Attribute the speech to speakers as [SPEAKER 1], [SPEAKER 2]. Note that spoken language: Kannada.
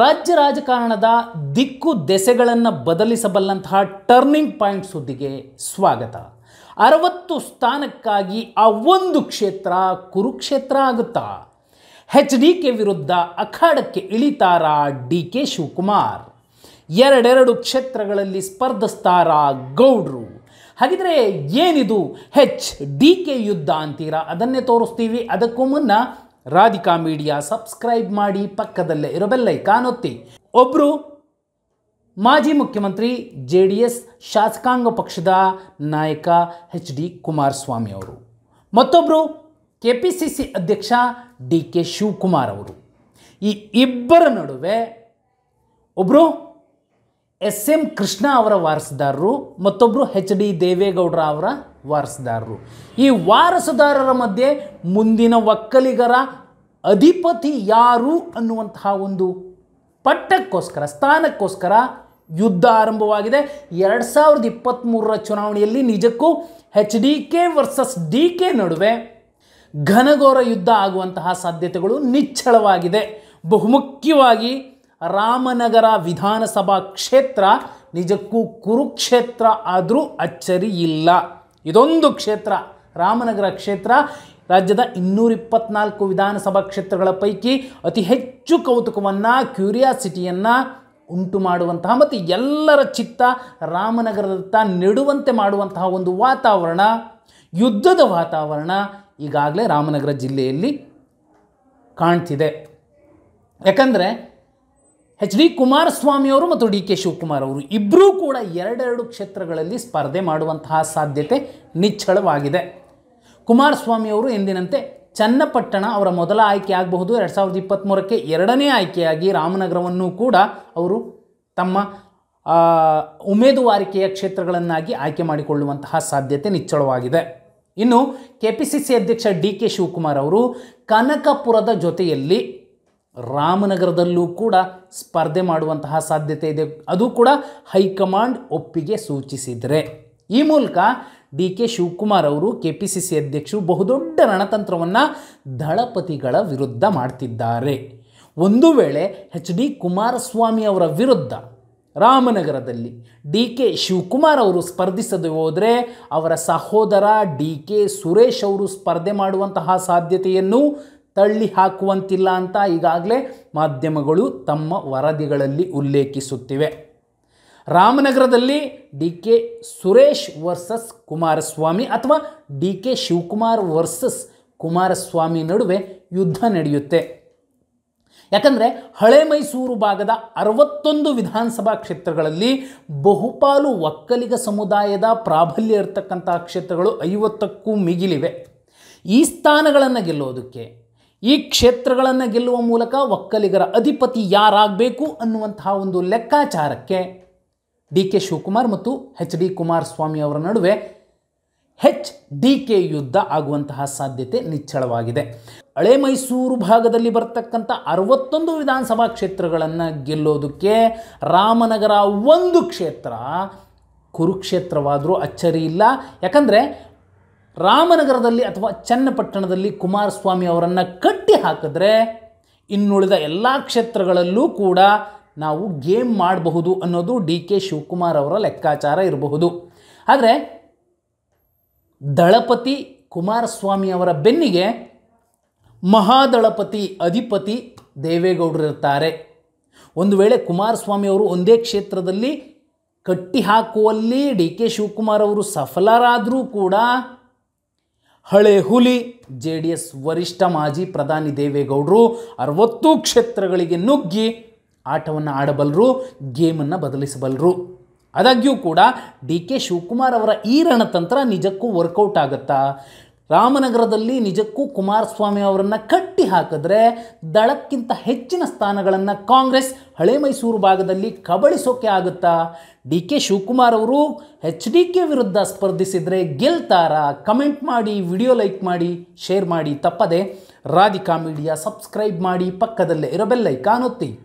[SPEAKER 1] ರಾಜ್ಯ ರಾಜಕಾರಣದ ದಿಕ್ಕು ದೆಸೆಗಳನ್ನು ಬದಲಿಸಬಲ್ಲಂತಹ ಟರ್ನಿಂಗ್ ಪಾಯಿಂಟ್ ಸುದ್ದಿಗೆ ಸ್ವಾಗತ ಅರವತ್ತು ಸ್ಥಾನಕ್ಕಾಗಿ ಆ ಒಂದು ಕ್ಷೇತ್ರ ಕುರುಕ್ಷೇತ್ರ ಆಗುತ್ತಾ ಹೆಚ್ ಡಿ ಕೆ ವಿರುದ್ಧ ಅಖಾಡಕ್ಕೆ ಇಳಿತಾರಾ ಡಿ ಕೆ ಶಿವಕುಮಾರ್ ಎರಡೆರಡು ಕ್ಷೇತ್ರಗಳಲ್ಲಿ ಸ್ಪರ್ಧಿಸ್ತಾರಾ ಗೌಡ್ರು ಹಾಗಿದ್ರೆ ಏನಿದು ಹೆಚ್ ಡಿ ಕೆ ಯುದ್ಧ ಅಂತೀರಾ ಅದನ್ನೇ ತೋರಿಸ್ತೀವಿ ಅದಕ್ಕೂ ಮುನ್ನ ರಾಧಿಕಾ ಮೀಡಿಯಾ ಸಬ್ಸ್ಕ್ರೈಬ್ ಮಾಡಿ ಪಕ್ಕದಲ್ಲೇ ಇರೋ ಕಾನೊತ್ತಿ ಒಬ್ಬರು ಮಾಜಿ ಮುಖ್ಯಮಂತ್ರಿ ಜೆ ಡಿ ಎಸ್ ಶಾಸಕಾಂಗ ಪಕ್ಷದ ನಾಯಕ ಎಚ್ ಡಿ ಕುಮಾರಸ್ವಾಮಿ ಅವರು ಮತ್ತೊಬ್ಬರು ಕೆ ಪಿ ಸಿ ಸಿ ಅಧ್ಯಕ್ಷ ಡಿ ಕೆ ಶಿವಕುಮಾರ್ ಅವರು ಈ ಇಬ್ಬರ ನಡುವೆ ಒಬ್ಬರು ಎಸ್ ಎಂ ಕೃಷ್ಣ ಅವರ ವಾರಸುದಾರರು ಮತ್ತೊಬ್ಬರು ಎಚ್ ಡಿ ದೇವೇಗೌಡರ ಅವರ ವಾರಸುದಾರರು ಈ ವಾರಸುದಾರರ ಮಧ್ಯೆ ಮುಂದಿನ ಒಕ್ಕಲಿಗರ ಅಧಿಪತಿ ಯಾರು ಅನ್ನುವಂತಹ ಒಂದು ಪಟ್ಟಕ್ಕೋಸ್ಕರ ಸ್ಥಾನಕ್ಕೋಸ್ಕರ ಯುದ್ಧ ಆರಂಭವಾಗಿದೆ ಎರಡು ಸಾವಿರದ ಇಪ್ಪತ್ತ್ಮೂರರ ಚುನಾವಣೆಯಲ್ಲಿ ನಿಜಕ್ಕೂ H D K versus D K ನಡುವೆ ಘನಘೋರ ಯುದ್ಧ ಆಗುವಂತಹ ಸಾಧ್ಯತೆಗಳು ನಿಚ್ಚಳವಾಗಿದೆ ಬಹುಮುಖ್ಯವಾಗಿ ರಾಮನಗರ ವಿಧಾನಸಭಾ ಕ್ಷೇತ್ರ ನಿಜಕ್ಕೂ ಕುರುಕ್ಷೇತ್ರ ಆದರೂ ಅಚ್ಚರಿ ಇಲ್ಲ ಇದೊಂದು ಕ್ಷೇತ್ರ ರಾಮನಗರ ಕ್ಷೇತ್ರ ರಾಜ್ಯದ ಇನ್ನೂರಿಪ್ಪತ್ನಾಲ್ಕು ವಿಧಾನಸಭಾ ಕ್ಷೇತ್ರಗಳ ಪೈಕಿ ಅತಿ ಹೆಚ್ಚು ಕೌತುಕವನ್ನು ಕ್ಯೂರಿಯಾಸಿಟಿಯನ್ನು ಉಂಟು ಮಾಡುವಂತಹ ಮತ್ತು ಎಲ್ಲರ ಚಿತ್ತ ರಾಮನಗರದತ್ತ ನೆಡುವಂತೆ ಮಾಡುವಂತಹ ಒಂದು ವಾತಾವರಣ ಯುದ್ಧದ ವಾತಾವರಣ ಈಗಾಗಲೇ ರಾಮನಗರ ಜಿಲ್ಲೆಯಲ್ಲಿ ಕಾಣ್ತಿದೆ ಯಾಕಂದರೆ ಎಚ್ ಡಿ ಕುಮಾರಸ್ವಾಮಿಯವರು ಮತ್ತು ಡಿ ಕೆ ಶಿವಕುಮಾರ್ ಅವರು ಇಬ್ಬರೂ ಕೂಡ ಎರಡೆರಡು ಕ್ಷೇತ್ರಗಳಲ್ಲಿ ಸ್ಪರ್ಧೆ ಮಾಡುವಂತಹ ಸಾಧ್ಯತೆ ನಿಚ್ಚಳವಾಗಿದೆ ಕುಮಾರಸ್ವಾಮಿಯವರು ಎಂದಿನಂತೆ ಚನ್ನಪಟ್ಟಣ ಅವರ ಮೊದಲ ಆಯ್ಕೆ ಆಗಬಹುದು ಎರಡು ಸಾವಿರದ ಇಪ್ಪತ್ತ್ಮೂರಕ್ಕೆ ಎರಡನೇ ಆಯ್ಕೆಯಾಗಿ ರಾಮನಗರವನ್ನು ಕೂಡ ಅವರು ತಮ್ಮ ಉಮೇದುವಾರಿಕೆಯ ಕ್ಷೇತ್ರಗಳನ್ನಾಗಿ ಆಯ್ಕೆ ಮಾಡಿಕೊಳ್ಳುವಂತಹ ಸಾಧ್ಯತೆ ನಿಚ್ಚಳವಾಗಿದೆ ಇನ್ನು ಕೆ ಪಿ ಸಿ ಸಿ ಅಧ್ಯಕ್ಷ ಡಿ ಕೆ ಶಿವಕುಮಾರ್ ಅವರು ಕನಕಪುರದ ಜೊತೆಯಲ್ಲಿ ರಾಮನಗರದಲ್ಲೂ ಕೂಡ ಸ್ಪರ್ಧೆ ಮಾಡುವಂತಹ ಸಾಧ್ಯತೆ ಇದೆ ಅದು ಕೂಡ ಹೈಕಮಾಂಡ್ ಒಪ್ಪಿಗೆ ಸೂಚಿಸಿದರೆ ಈ ಮೂಲಕ ಡಿ ಕೆ ಶಿವಕುಮಾರ್ ಅವರು ಕೆ ಪಿ ಸಿ ಸಿ ಅಧ್ಯಕ್ಷರು ಬಹುದೊಡ್ಡ ರಣತಂತ್ರವನ್ನು ದಳಪತಿಗಳ ವಿರುದ್ಧ ಮಾಡ್ತಿದ್ದಾರೆ ಒಂದು ವೇಳೆ ಎಚ್ ಡಿ ಕುಮಾರಸ್ವಾಮಿ ಅವರ ವಿರುದ್ಧ ರಾಮನಗರದಲ್ಲಿ ಡಿ ಕೆ ಶಿವಕುಮಾರ್ ಅವರು ಸ್ಪರ್ಧಿಸದೆ ಹೋದರೆ ಅವರ ಸಹೋದರ ಡಿ ಕೆ ಸುರೇಶ್ ಅವರು ಸ್ಪರ್ಧೆ ಮಾಡುವಂತಹ ಸಾಧ್ಯತೆಯನ್ನು ತಳ್ಳಿ ಹಾಕುವಂತಿಲ್ಲ ಅಂತ ಈಗಾಗಲೇ ಮಾಧ್ಯಮಗಳು ತಮ್ಮ ವರದಿಗಳಲ್ಲಿ ಉಲ್ಲೇಖಿಸುತ್ತಿವೆ ರಾಮನಗರದಲ್ಲಿ D K Suresh versus Kumaraswamy ಅಥವಾ D K Shivakumar versus Kumaraswamy ನಡುವೆ ಯುದ್ಧ ನಡೆಯುತ್ತೆ ಯಾಕಂದರೆ ಹಳೆ ಮೈಸೂರು ಭಾಗದ ಅರವತ್ತೊಂದು ವಿಧಾನಸಭಾ ಕ್ಷೇತ್ರಗಳಲ್ಲಿ ಬಹುಪಾಲು ಒಕ್ಕಲಿಗ ಸಮುದಾಯದ ಪ್ರಾಬಲ್ಯ ಇರತಕ್ಕಂತಹ ಕ್ಷೇತ್ರಗಳು ಐವತ್ತಕ್ಕೂ ಮಿಗಿಲಿವೆ ಈ ಸ್ಥಾನಗಳನ್ನು ಗೆಲ್ಲೋದಕ್ಕೆ ಈ ಕ್ಷೇತ್ರಗಳನ್ನು ಗೆಲ್ಲುವ ಮೂಲಕ ಒಕ್ಕಲಿಗರ ಅಧಿಪತಿ ಯಾರಾಗಬೇಕು ಅನ್ನುವಂತಹ ಒಂದು ಲೆಕ್ಕಾಚಾರಕ್ಕೆ ಡಿ ಕೆ ಶಿವಕುಮಾರ್ ಮತ್ತು ಎಚ್ ಡಿ ಕುಮಾರಸ್ವಾಮಿ ಅವರ ನಡುವೆ ಹೆಚ್ ಡಿ ಕೆ ಯುದ್ಧ ಆಗುವಂತಹ ಸಾಧ್ಯತೆ ನಿಚ್ಚಳವಾಗಿದೆ ಹಳೆ ಮೈಸೂರು ಭಾಗದಲ್ಲಿ ಬರ್ತಕ್ಕಂಥ ಅರವತ್ತೊಂದು ವಿಧಾನಸಭಾ ಕ್ಷೇತ್ರಗಳನ್ನು ಗೆಲ್ಲೋದಕ್ಕೆ ರಾಮನಗರ ಒಂದು ಕ್ಷೇತ್ರ ಕುರುಕ್ಷೇತ್ರವಾದರೂ ಅಚ್ಚರಿ ಇಲ್ಲ ಯಾಕಂದರೆ ರಾಮನಗರದಲ್ಲಿ ಅಥವಾ ಚನ್ನಪಟ್ಟಣದಲ್ಲಿ ಕುಮಾರಸ್ವಾಮಿ ಅವರನ್ನು ಕಟ್ಟಿ ಹಾಕಿದ್ರೆ ಇನ್ನುಳಿದ ಎಲ್ಲ ಕ್ಷೇತ್ರಗಳಲ್ಲೂ ಕೂಡ ನಾವು ಗೇಮ್ ಮಾಡಬಹುದು ಅನ್ನೋದು ಡಿ ಕೆ ಶಿವಕುಮಾರ್ ಅವರ ಲೆಕ್ಕಾಚಾರ ಇರಬಹುದು ಆದರೆ ದಳಪತಿ ಕುಮಾರಸ್ವಾಮಿ ಅವರ ಬೆನ್ನಿಗೆ ಮಹಾದಳಪತಿ ಅಧಿಪತಿ ಇರ್ತಾರೆ ಒಂದು ವೇಳೆ ಕುಮಾರಸ್ವಾಮಿ ಅವರು ಒಂದೇ ಕ್ಷೇತ್ರದಲ್ಲಿ ಕಟ್ಟಿ ಹಾಕುವಲ್ಲಿ ಡಿ ಕೆ ಶಿವಕುಮಾರ್ ಅವರು ಸಫಲರಾದರೂ ಕೂಡ ಹಳೆ ಹುಲಿ ಜೆ ಡಿ ಎಸ್ ವರಿಷ್ಠ ಮಾಜಿ ಪ್ರಧಾನಿ ದೇವೇಗೌಡರು ಅರವತ್ತು ಕ್ಷೇತ್ರಗಳಿಗೆ ನುಗ್ಗಿ ಆಟವನ್ನು ಆಡಬಲ್ಲರು ಗೇಮನ್ನು ಬದಲಿಸಬಲ್ಲರು ಆದಾಗ್ಯೂ ಕೂಡ ಡಿ ಕೆ ಶಿವಕುಮಾರ್ ಅವರ ಈ ರಣತಂತ್ರ ನಿಜಕ್ಕೂ ವರ್ಕೌಟ್ ಆಗುತ್ತಾ ರಾಮನಗರದಲ್ಲಿ ನಿಜಕ್ಕೂ ಕುಮಾರಸ್ವಾಮಿ ಅವರನ್ನು ಕಟ್ಟಿ ಹಾಕಿದ್ರೆ ದಳಕ್ಕಿಂತ ಹೆಚ್ಚಿನ ಸ್ಥಾನಗಳನ್ನು ಕಾಂಗ್ರೆಸ್ ಹಳೆ ಮೈಸೂರು ಭಾಗದಲ್ಲಿ ಕಬಳಿಸೋಕೆ ಆಗುತ್ತಾ ಡಿ ಕೆ ಶಿವಕುಮಾರ್ ಅವರು ಎಚ್ ಡಿ ಕೆ ವಿರುದ್ಧ ಸ್ಪರ್ಧಿಸಿದರೆ ಗೆಲ್ತಾರಾ ಕಮೆಂಟ್ ಮಾಡಿ ವಿಡಿಯೋ ಲೈಕ್ ಮಾಡಿ ಶೇರ್ ಮಾಡಿ ತಪ್ಪದೆ ರಾಧಿಕಾ ಮೀಡಿಯಾ ಸಬ್ಸ್ಕ್ರೈಬ್ ಮಾಡಿ ಪಕ್ಕದಲ್ಲೇ ಇರೋ ಬೆಲ್ಲೈಕಾನ್ ಒತ್ತಿ